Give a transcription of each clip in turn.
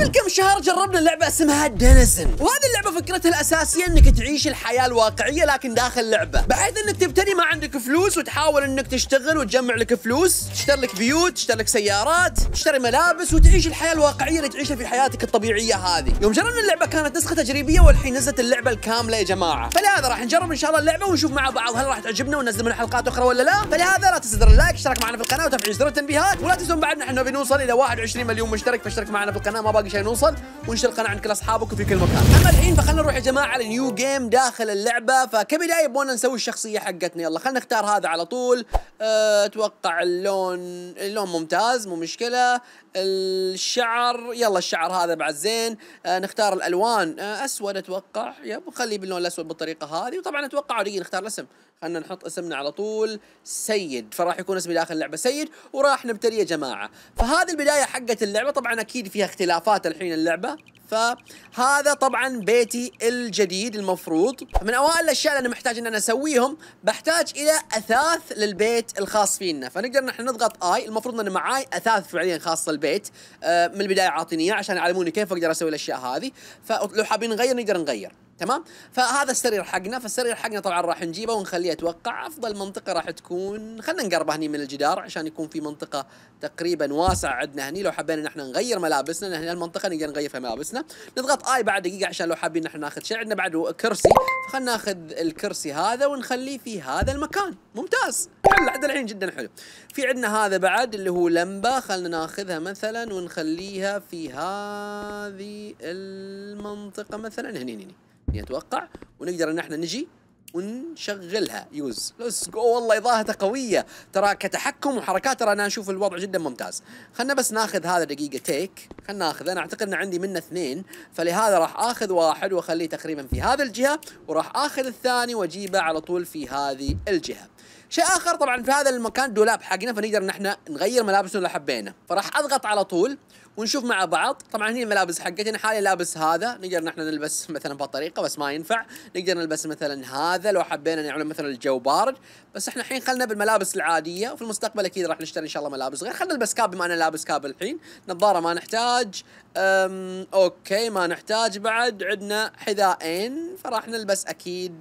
قبل كم شهر جربنا لعبة اسمها دينيزن وهذه اللعبة فكرتها الأساسية أنك تعيش الحياة الواقعية لكن داخل لعبة بحيث أنك تبتدي ما عندك فلوس وتحاول أنك تشتغل وتجمع لك فلوس تشتري لك بيوت تشتري لك سيارات تشتري ملابس وتعيش الحياة الواقعية اللي تعيشها في حياتك الطبيعية هذه يوم جربنا اللعبة كانت نسخة تجريبية والحين نزلت اللعبة الكاملة يا جماعة فلهذا راح نجرب إن شاء الله اللعبة ونشوف مع بعض هل راح تعجبنا وننزل من حلقات أخرى ولا لا فلهذا لا تنسى اللايك اشترك معنا في القناة وتفعيل زر التنبيهات ولا تنسون بعد نحن بنوصل إلى 21 مليون مشترك فاشترك معنا في القناة ما باقي مش نوصل وانشر القناه عند كل اصحابك وفي كل مكان اما الحين فخلنا نروح يا جماعه على نيو جيم داخل اللعبه فكبدايه يبونا نسوي الشخصيه حقتنا يلا خلينا نختار هذا على طول أه، اتوقع اللون اللون ممتاز مو مشكله الشعر يلا الشعر هذا بعد زين أه نختار الالوان أه اسود اتوقع يب خليه باللون الاسود بالطريقه هذه وطبعا اتوقع نختار الاسم خلنا نحط اسمنا على طول سيد فراح يكون اسمي داخل اللعبه سيد وراح نبتدي يا جماعه فهذه البدايه حقت اللعبه طبعا اكيد فيها اختلافات الحين اللعبه فهذا طبعا بيتي الجديد المفروض من اوائل الاشياء اللي انا محتاج ان انا اسويهم بحتاج الى اثاث للبيت الخاص فينا فنقدر نحن نضغط اي المفروض ان معاي اثاث فعليا خاص للبيت آه، من البدايه عاطيني عشان يعلموني كيف اقدر اسوي الاشياء هذه فلو حابين نغير نقدر نغير تمام فهذا السرير حقنا فالسرير حقنا طبعا راح نجيبه ونخليه اتوقع افضل منطقه راح تكون خلينا نقربه هني من الجدار عشان يكون في منطقه تقريبا واسعه عندنا هني لو حبينا نحن نغير ملابسنا لان هنا المنطقه نقدر نغير فيها ملابسنا نضغط اي بعد دقيقه عشان لو حابين نحن ناخذ شيء عندنا بعد كرسي فخلنا ناخذ الكرسي هذا ونخليه في هذا المكان ممتاز حلو عندنا الحين جدا حلو في عندنا هذا بعد اللي هو لمبه خلنا ناخذها مثلا ونخليها في هذه المنطقه مثلا هني هني اتوقع ونقدر ان احنا نجي ونشغلها يوز ليتس جو والله اضاءتها قويه ترى كتحكم وحركات ترى انا اشوف الوضع جدا ممتاز خلنا بس ناخذ هذا دقيقه تيك خلنا ناخذ انا اعتقد ان عندي منه اثنين فلهذا راح اخذ واحد واخليه تقريبا في هذا الجهه وراح اخذ الثاني واجيبه على طول في هذه الجهه شيء اخر طبعا في هذا المكان دولاب حقنا فنقدر ان احنا نغير ملابسنا اللي حبينا فراح اضغط على طول ونشوف مع بعض طبعا هنا الملابس حقتنا حالي حاليا لابس هذا نقدر نحن نلبس مثلا بهالطريقه بس ما ينفع نقدر نلبس مثلا هذا لو حبينا نعمل مثلا الجو بارد بس احنا الحين خلنا بالملابس العاديه وفي المستقبل اكيد راح نشتري ان شاء الله ملابس غير خلنا نلبس كاب بما انا لابس كاب الحين نظاره ما نحتاج أم اوكي ما نحتاج بعد عندنا حذائين فراح نلبس اكيد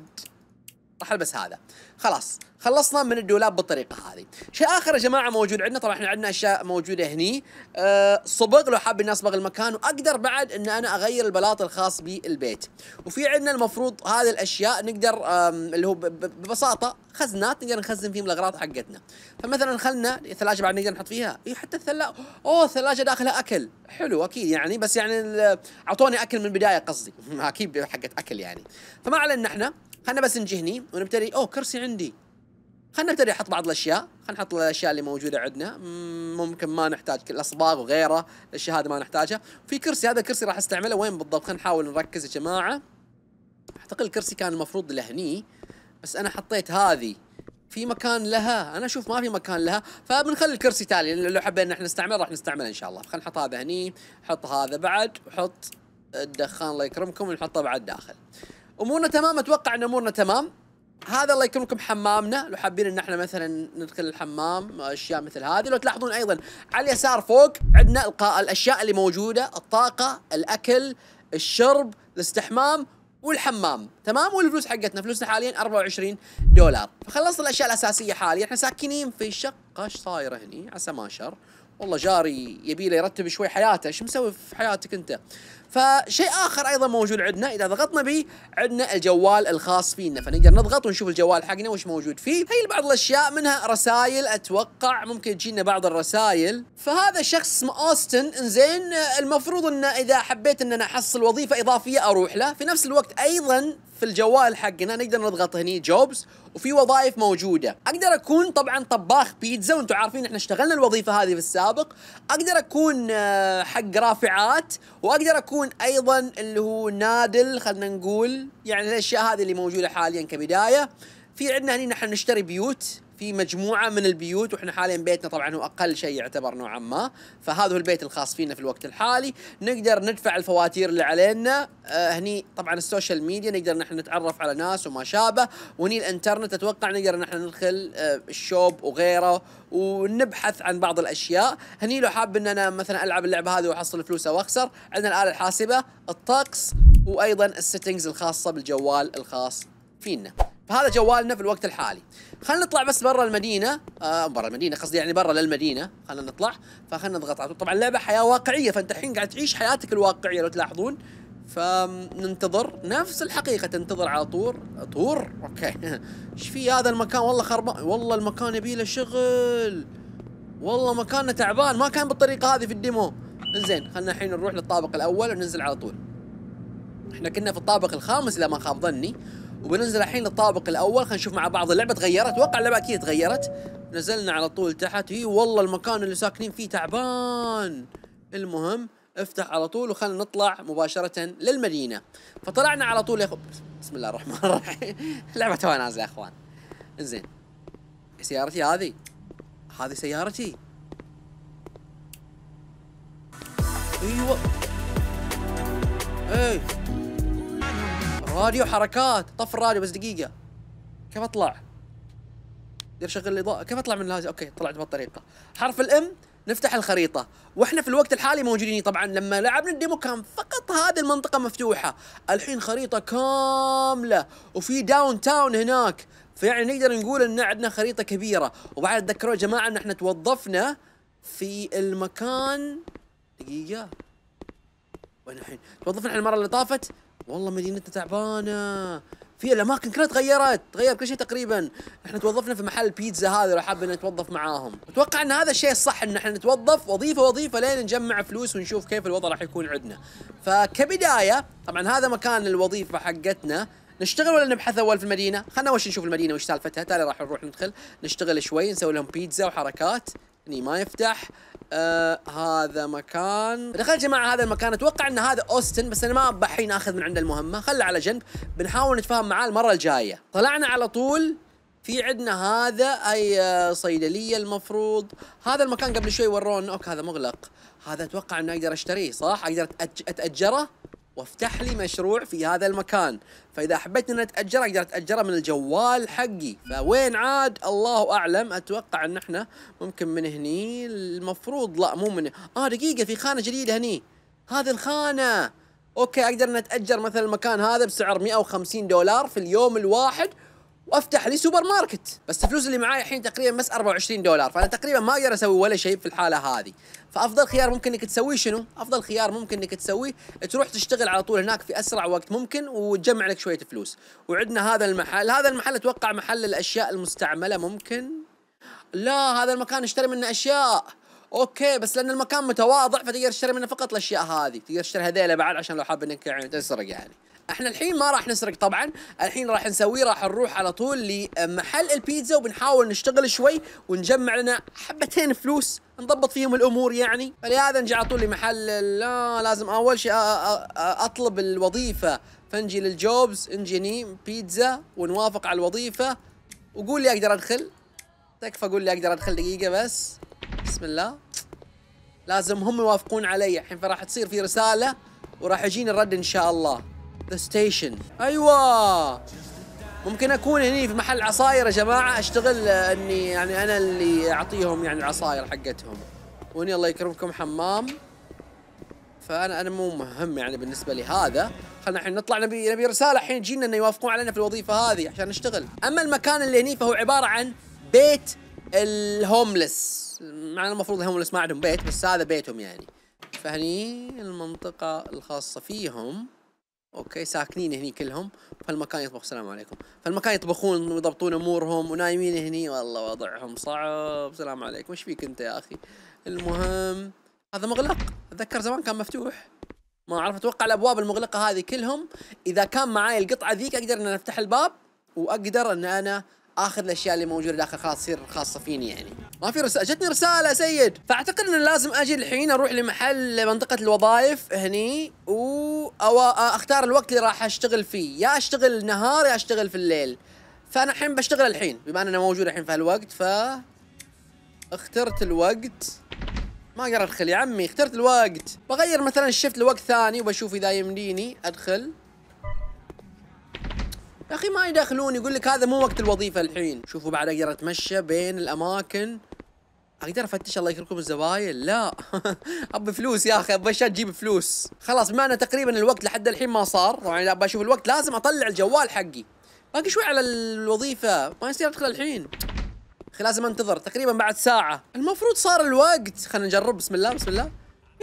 بس هذا خلاص خلصنا من الدولاب بالطريقه هذه شيء اخر يا جماعه موجود عندنا طبعا احنا عندنا اشياء موجوده هني أه صبغ لو حاب اني اصبغ المكان واقدر بعد ان انا اغير البلاط الخاص بالبيت وفي عندنا المفروض هذه الاشياء نقدر اللي هو ببساطه خزنات نقدر نخزن فيهم الاغراض حقتنا فمثلا خلنا الثلاجه بعد نقدر نحط فيها اي حتى الثلاجه اوه الثلاجه داخلها اكل حلو اكيد يعني بس يعني اعطوني اكل من البدايه قصدي اكيد حقت اكل يعني فما علينا احنا خلنا بس نجي هني ونبتدي اوه كرسي عندي خلنا نبتدي نحط بعض الاشياء خلنا نحط الاشياء اللي موجوده عندنا ممكن ما نحتاج الاصباغ وغيره الاشياء هذه ما نحتاجها في كرسي هذا الكرسي راح استعمله وين بالضبط خلنا نحاول نركز يا جماعه اعتقد الكرسي كان المفروض لهني بس انا حطيت هذه في مكان لها انا اشوف ما في مكان لها فبنخلي الكرسي تالي لو حبينا احنا نستعمله راح نستعمله ان شاء الله خلينا نحط هذا هني نحط هذا بعد وحط الدخان الله يكرمكم ونحطه بعد داخل امورنا تمام اتوقع ان امورنا تمام هذا الله يكرمكم حمامنا لو حابين ان احنا مثلا ندخل الحمام اشياء مثل هذه لو تلاحظون ايضا على اليسار فوق عندنا الاشياء اللي موجوده الطاقه الاكل الشرب الاستحمام والحمام تمام والفلوس حقتنا فلوسنا حاليا 24 دولار فخلصنا الاشياء الاساسيه حاليا احنا ساكنين في شقه ايش صايره هني عسى ما شر والله جاري يبي له يرتب شوي حياته ايش مسوي في حياتك انت فشيء اخر ايضا موجود عندنا اذا ضغطنا به عندنا الجوال الخاص فينا فنقدر نضغط ونشوف الجوال حقنا وش موجود فيه هي بعض الاشياء منها رسائل اتوقع ممكن تجينا بعض الرسائل فهذا شخص اسمه اوستن انزين المفروض انه اذا حبيت ان انا احصل وظيفه اضافيه اروح له في نفس الوقت ايضا في الجوال حقنا نقدر نضغط هني جوبز وفي وظائف موجوده اقدر اكون طبعا طباخ بيتزا وانتم عارفين احنا اشتغلنا الوظيفه هذه في السابق اقدر اكون آه، حق رافعات واقدر اكون يكون ايضا اللي هو نادل خلينا نقول يعني الاشياء هذه اللي موجوده حاليا كبدايه في عندنا هني نحن نشتري بيوت في مجموعه من البيوت واحنا حاليا بيتنا طبعا هو اقل شيء يعتبر نوعا ما فهذا هو البيت الخاص فينا في الوقت الحالي نقدر ندفع الفواتير اللي علينا آه هني طبعا السوشيال ميديا نقدر نحن نتعرف على ناس وما شابه وهني الانترنت اتوقع نقدر نحن ندخل آه الشوب وغيره ونبحث عن بعض الاشياء هني لو حاب ان انا مثلا العب اللعبه هذه واحصل فلوس او اخسر عندنا الاله الحاسبه الطقس وايضا السيتنجز الخاصه بالجوال الخاص فينا فهذا جوالنا في الوقت الحالي خلينا نطلع بس برا المدينه آه برا المدينه قصدي يعني برا للمدينه خلينا نطلع فخلينا نضغط على طبعا اللعبه حياه واقعيه فانت الحين قاعد تعيش حياتك الواقعيه لو تلاحظون فننتظر نفس الحقيقه تنتظر على طور طور اوكي ايش في هذا المكان والله خربان والله المكان يبي له شغل والله مكاننا تعبان ما كان بالطريقه هذه في الديمو زين خلينا الحين نروح للطابق الاول وننزل على طول احنا كنا في الطابق الخامس اذا ما خاب ظني وبننزل الحين للطابق الاول خلينا نشوف مع بعض اللعبه تغيرت اتوقع اللعبه اكيد تغيرت نزلنا على طول تحت اي والله المكان اللي ساكنين فيه تعبان المهم افتح على طول وخلنا نطلع مباشرة للمدينة فطلعنا على طول يا اخو بسم الله الرحمن الرحيم لعبة توها نازلة يا اخوان زين سيارتي هذه هذه سيارتي ايوه اي راديو حركات طف الراديو بس دقيقه كيف اطلع؟ دير اشغل الاضاءه كيف اطلع من هذا اوكي طلعت بهالطريقه حرف الام نفتح الخريطة واحنا في الوقت الحالي موجودين طبعا لما لعبنا الديمو كان فقط هذه المنطقة مفتوحة الحين خريطة كاملة وفي داون تاون هناك فيعني نقدر نقول ان عندنا خريطة كبيرة وبعد تذكروا يا جماعة ان احنا توظفنا في المكان دقيقة وين الحين توظفنا احنا المرة اللي طافت والله مدينتنا تعبانه في الاماكن كلها تغيرت تغير كل شيء تقريبا احنا توظفنا في محل بيتزا هذا لو حابين نتوظف معاهم اتوقع ان هذا الشيء الصح ان احنا نتوظف وظيفه وظيفه لين نجمع فلوس ونشوف كيف الوضع راح يكون عندنا فكبدايه طبعا هذا مكان الوظيفه حقتنا نشتغل ولا نبحث اول في المدينه خلينا اول شيء نشوف المدينه وش سالفتها تالي راح نروح ندخل نشتغل شوي نسوي لهم بيتزا وحركات بطني ما يفتح آه هذا مكان دخلت جماعة هذا المكان اتوقع ان هذا اوستن بس انا ما بحين اخذ من عنده المهمة خله على جنب بنحاول نتفاهم معاه المرة الجاية طلعنا على طول في عندنا هذا اي آه، صيدليه المفروض هذا المكان قبل شوي ورونا اوكي هذا مغلق هذا اتوقع انه اقدر اشتريه صح اقدر اتاجره وافتح لي مشروع في هذا المكان فاذا حبيت ان اتاجره اقدر اتاجره من الجوال حقي فوين عاد الله اعلم اتوقع ان احنا ممكن من هني المفروض لا مو من اه دقيقه في خانه جديده هني هذه الخانه اوكي اقدر ان اتاجر مثلا المكان هذا بسعر 150 دولار في اليوم الواحد وافتح لي سوبر ماركت بس الفلوس اللي معاي الحين تقريبا بس 24 دولار فانا تقريبا ما اقدر اسوي ولا شيء في الحاله هذه فافضل خيار ممكن انك تسويه شنو افضل خيار ممكن انك تسويه تروح تشتغل على طول هناك في اسرع وقت ممكن وتجمع لك شويه فلوس وعندنا هذا المحل هذا المحل اتوقع محل الاشياء المستعمله ممكن لا هذا المكان اشتري منه اشياء اوكي بس لان المكان متواضع فتقدر تشتري منه فقط الاشياء هذه تقدر تشتري هذيله بعد عشان لو حاب انك يعني تسرق يعني احنا الحين ما راح نسرق طبعا الحين راح نسويه راح نروح على طول لمحل البيتزا وبنحاول نشتغل شوي ونجمع لنا حبتين فلوس نضبط فيهم الامور يعني فلهذا نجي على طول لمحل لا لازم اول شيء اطلب الوظيفه فنجي للجوبز نجي بيتزا ونوافق على الوظيفه وقول لي اقدر ادخل تكفى قول لي اقدر ادخل دقيقه بس بسم الله لازم هم يوافقون علي الحين فراح تصير في رساله وراح يجيني الرد ان شاء الله ذا ستيشن ايوه ممكن اكون هني في محل عصاير يا جماعه اشتغل آه، اني يعني انا اللي اعطيهم يعني العصاير حقتهم وهني الله يكرمكم حمام فانا انا مو مهم يعني بالنسبه لي هذا خلينا الحين نطلع نبي نبي رساله الحين جينا انه يوافقون علينا في الوظيفه هذه عشان نشتغل اما المكان اللي هني فهو عباره عن بيت الهوملس مع المفروض الهوملس ما عندهم بيت بس هذا بيتهم يعني فهني المنطقه الخاصه فيهم اوكي ساكنين هني كلهم فالمكان يطبخ السلام عليكم فالمكان يطبخون ويضبطون امورهم ونايمين هني والله وضعهم صعب سلام عليكم ايش فيك انت يا اخي المهم هذا مغلق اتذكر زمان كان مفتوح ما اعرف اتوقع الابواب المغلقه هذه كلهم اذا كان معاي القطعه ذيك اقدر ان افتح الباب واقدر ان انا اخذ الاشياء اللي موجوده داخل خلاص تصير خاصه فيني يعني ما في رساله جتني رساله سيد فاعتقد ان لازم اجي الحين اروح لمحل منطقه الوظائف هني و اختار الوقت اللي راح اشتغل فيه يا اشتغل نهار يا اشتغل في الليل فانا الحين بشتغل الحين بما اننا موجود الحين في هالوقت ف اخترت الوقت ما اقدر ادخل يا عمي اخترت الوقت بغير مثلا الشفت لوقت ثاني وبشوف اذا يمديني ادخل يا اخي ما يدخلون يقول لك هذا مو وقت الوظيفه الحين شوفوا بعد اقدر اتمشى بين الاماكن اقدر افتش الله يكرمكم الزباين لا ابي فلوس يا اخي ابي اشياء تجيب فلوس خلاص معنا تقريبا الوقت لحد الحين ما صار طبعا يعني اذا بشوف الوقت لازم اطلع الجوال حقي باقي شوي على الوظيفه ما يصير ادخل الحين اخي لازم انتظر تقريبا بعد ساعه المفروض صار الوقت خلينا نجرب بسم الله بسم الله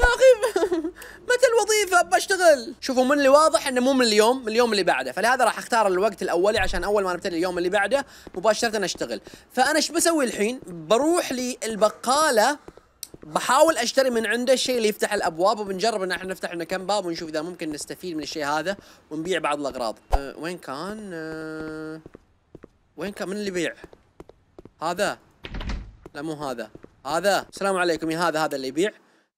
اخي متى الوظيفه بشتغل شوفوا من اللي واضح انه مو من اليوم من اليوم اللي بعده فلهذا راح اختار الوقت الاولي عشان اول ما نبتدي اليوم اللي بعده مباشره اشتغل فانا ايش بسوي الحين بروح للبقاله بحاول اشتري من عنده الشيء اللي يفتح الابواب وبنجرب ان احنا نفتح لنا كم باب ونشوف اذا ممكن نستفيد من الشيء هذا ونبيع بعض الاغراض أه وين كان أه وين كان من اللي بيع هذا لا مو هذا هذا السلام عليكم يا هذا هذا اللي يبيع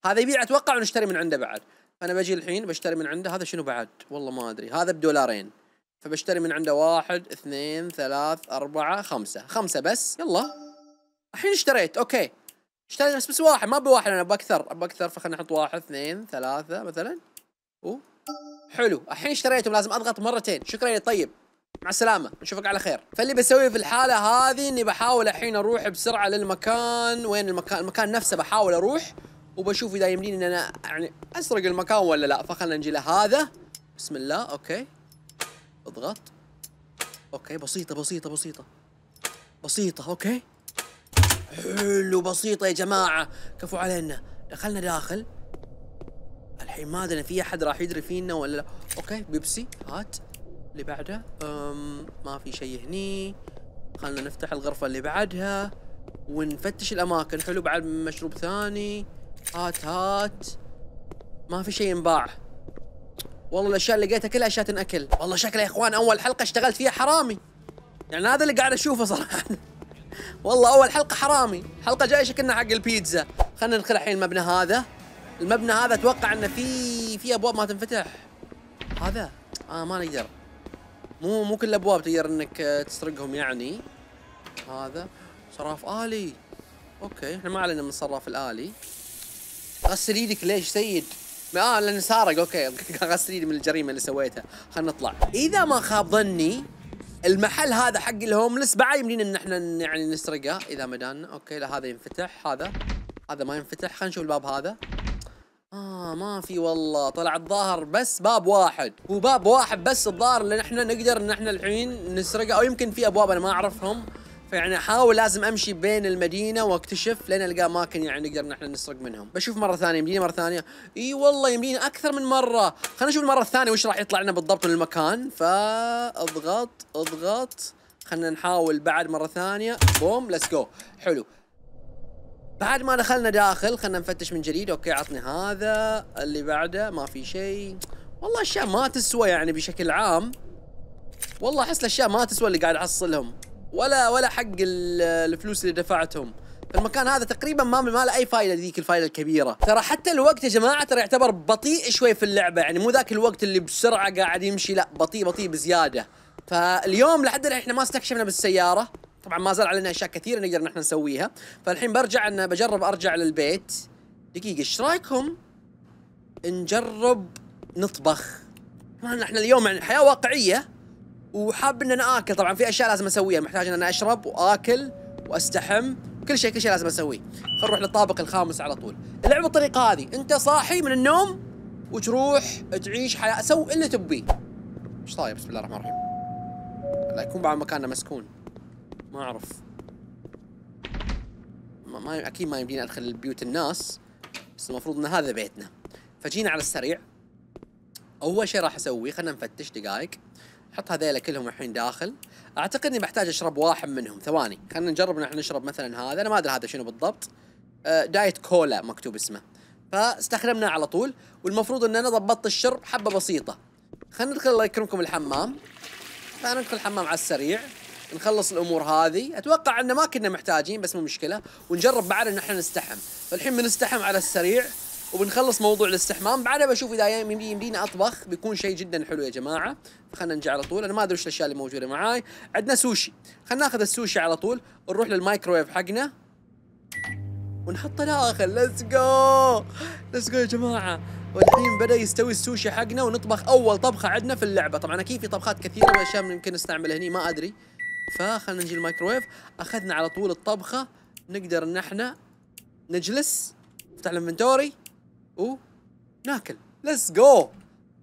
هذا يبيع اتوقع ونشتري من عنده بعد فانا بجي الحين بشتري من عنده هذا شنو بعد والله ما ادري هذا بدولارين فبشتري من عنده واحد اثنين ثلاث أربعة خمسة خمسة بس يلا الحين اشتريت اوكي اشتريت بس بس واحد ما ابي واحد انا اكثر ابي اكثر فخلنا نحط واحد اثنين ثلاثة مثلا و حلو الحين اشتريتهم لازم اضغط مرتين شكرا يا طيب مع السلامة نشوفك على خير فاللي بسويه في الحالة هذه اني بحاول الحين اروح بسرعة للمكان وين المكان المكان نفسه بحاول اروح وبشوف اذا يمديني ان انا يعني اسرق المكان ولا لا فخلنا نجي لهذا بسم الله اوكي اضغط اوكي بسيطه بسيطه بسيطه بسيطه اوكي حلو بسيطه يا جماعه كفو علينا دخلنا داخل الحين ما ادري في احد راح يدري فينا ولا لا اوكي بيبسي هات اللي بعده أم ما في شيء هني خلنا نفتح الغرفه اللي بعدها ونفتش الاماكن حلو بعد مشروب ثاني هات هات ما في شيء ينباع والله الاشياء اللي لقيتها كلها اشياء تنأكل والله شكله يا اخوان اول حلقه اشتغلت فيها حرامي يعني هذا اللي قاعد اشوفه صراحه والله اول حلقه حرامي حلقه جايه شكلنا حق البيتزا خلينا ندخل الحين المبنى هذا المبنى هذا اتوقع انه في في ابواب ما تنفتح هذا اه ما نقدر مو مو كل الابواب تقدر انك آه، تسرقهم يعني هذا صراف الي اوكي احنا ما علينا من الصراف الالي غسل ايدك ليش سيد؟ اه لان سارق اوكي غسل يدي من الجريمه اللي سويتها خلينا نطلع اذا ما خاب ظني المحل هذا حق الهوملس بعد يمدينا ان احنا يعني نسرقه اذا مدانا اوكي لا هذا ينفتح هذا هذا ما ينفتح خلينا نشوف الباب هذا آه ما في والله طلع الظاهر بس باب واحد وباب واحد بس الظاهر اللي احنا نقدر ان احنا الحين نسرقه او يمكن في ابواب انا ما اعرفهم فيعني احاول لازم امشي بين المدينه واكتشف لين القى اماكن يعني نقدر نحن نسرق منهم بشوف مره ثانيه مدينه مره ثانيه اي والله يمديني اكثر من مره خلينا نشوف المره الثانيه وش راح يطلع لنا بالضبط من المكان فاضغط اضغط خلينا نحاول بعد مره ثانيه بوم ليتس جو حلو بعد ما دخلنا داخل خلينا نفتش من جديد اوكي عطني هذا اللي بعده ما في شيء والله اشياء ما تسوى يعني بشكل عام والله احس الاشياء ما تسوى اللي قاعد احصلهم ولا ولا حق الفلوس اللي دفعتهم المكان هذا تقريبا ما ما له اي فائده ذيك الفائده الكبيره ترى حتى الوقت يا جماعه ترى يعتبر بطيء شوي في اللعبه يعني مو ذاك الوقت اللي بسرعه قاعد يمشي لا بطيء بطيء بزياده فاليوم لحد الحين احنا ما استكشفنا بالسياره طبعا ما زال علينا اشياء كثيره نقدر نحن نسويها فالحين برجع ان بجرب ارجع للبيت دقيقه ايش رايكم نجرب نطبخ ما احنا اليوم يعني حياه واقعيه وحاب ان انا اكل طبعا في اشياء لازم اسويها محتاج ان انا اشرب واكل واستحم كل شيء كل شيء لازم اسويه خلينا نروح للطابق الخامس على طول اللعبه بالطريقه هذه انت صاحي من النوم وتروح تعيش حياه سو اللي تبيه ايش طايب بسم الله الرحمن الرحيم لا يكون بعد مكاننا مسكون ما اعرف ما, ما اكيد ما يمدينا ادخل بيوت الناس بس المفروض ان هذا بيتنا فجينا على السريع اول شيء راح اسويه خلينا نفتش دقائق حط هذيلا كلهم الحين داخل اعتقد اني بحتاج اشرب واحد منهم ثواني خلينا نجرب نحن نشرب مثلا هذا انا ما ادري هذا شنو بالضبط أه، دايت كولا مكتوب اسمه فاستخدمناه على طول والمفروض ان انا ضبطت الشرب حبه بسيطه خلينا ندخل الله يكرمكم الحمام فانا ندخل الحمام على السريع نخلص الامور هذه اتوقع ان ما كنا محتاجين بس مو مشكله ونجرب بعد ان احنا نستحم فالحين بنستحم على السريع وبنخلص موضوع الاستحمام بعدها بشوف اذا يمدينا اطبخ بيكون شيء جدا حلو يا جماعه خلينا نجي على طول انا ما ادري ايش الاشياء اللي موجوده معاي عندنا سوشي خلينا ناخذ السوشي على طول نروح للمايكرويف حقنا ونحطه داخل ليتس جو ليتس جو يا جماعه والحين بدا يستوي السوشي حقنا ونطبخ اول طبخه عندنا في اللعبه طبعا اكيد في طبخات كثيره واشياء ممكن نستعملها هني ما ادري فخلنا نجي الميكرويف اخذنا على طول الطبخه نقدر ان احنا نجلس نفتح الانفنتوري وناكل ليتس جو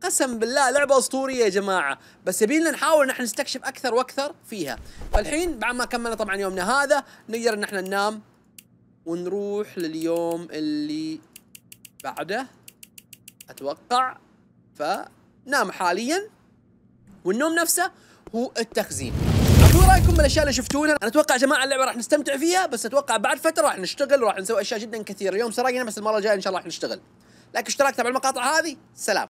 قسم بالله لعبة أسطورية يا جماعة بس يبينا نحاول نحن نستكشف أكثر وأكثر فيها فالحين بعد ما كملنا طبعا يومنا هذا نقدر إن احنا ننام ونروح لليوم اللي بعده أتوقع فنام حاليا والنوم نفسه هو التخزين شو رايكم بالاشياء اللي شفتونا؟ انا اتوقع يا جماعه اللعبه راح نستمتع فيها بس اتوقع بعد فتره راح نشتغل وراح نسوي اشياء جدا كثيره، اليوم سرقنا بس المره الجايه ان شاء الله راح نشتغل. لايك اشتراك تابع المقاطع هذه سلام